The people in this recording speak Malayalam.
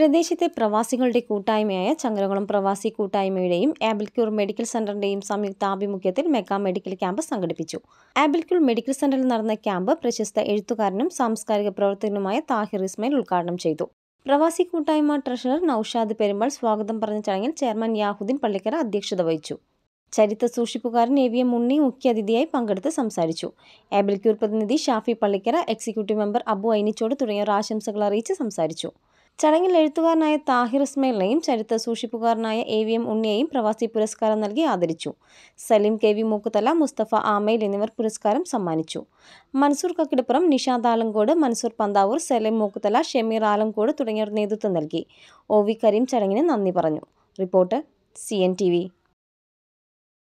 പ്രദേശത്തെ പ്രവാസികളുടെ കൂട്ടായ്മയായ ചങ്ങരകുളം പ്രവാസി കൂട്ടായ്മയുടെയും ആബിൾക്യൂർ മെഡിക്കൽ സെന്ററിന്റെയും സംയുക്ത ആഭിമുഖ്യത്തിൽ മെഗാ മെഡിക്കൽ ക്യാമ്പ് സംഘടിപ്പിച്ചു ആബിൾക്യൂർ മെഡിക്കൽ സെന്ററിൽ നടന്ന ക്യാമ്പ് പ്രശസ്ത എഴുത്തുകാരനും സാംസ്കാരിക പ്രവർത്തകനുമായ താഹിർ ഇസ്മയിൽ ഉദ്ഘാടനം ചെയ്തു പ്രവാസി കൂട്ടായ്മ ട്രഷറർ നൌഷാദ് പെരുമാൾ സ്വാഗതം പറഞ്ഞ ചടങ്ങിൽ ചെയർമാൻ യാഹുദ്ദീൻ പള്ളിക്കര അധ്യക്ഷത വഹിച്ചു ചരിത്ര സൂക്ഷിപ്പുകാരൻ എ വി എം ഉണ്ണി മുഖ്യാതിഥിയായി പങ്കെടുത്ത് സംസാരിച്ചു ആബിൾക്യൂർ പ്രതിനിധി ഷാഫി പള്ളിക്കര എക്സിക്യൂട്ടീവ് മെമ്പർ അബു ഐനിച്ചോട് തുടങ്ങിയവർ ആശംസകൾ അറിയിച്ച് സംസാരിച്ചു ചടങ്ങിൽ എഴുത്തുകാരനായ താഹിർ ഇസ്മയിലിനെയും ചരിത്ര സൂക്ഷിപ്പുകാരനായ എ വി എം ഉണ്ണിയെയും പ്രവാസി പുരസ്കാരം നൽകി ആദരിച്ചു സലീം കെ വി മൂക്കുതല മുസ്തഫ ആമയിൽ എന്നിവർ പുരസ്കാരം സമ്മാനിച്ചു മൻസൂർ കക്കിടപ്പുറം നിഷാദ് ആലങ്കോട് മൻസൂർ പന്താവൂർ സലീം മൂക്കുതല ഷെമീർ ആലങ്കോട് തുടങ്ങിയവർ നേതൃത്വം നൽകി ഒ വി കരീം ചടങ്ങിന് നന്ദി പറഞ്ഞു report C N T V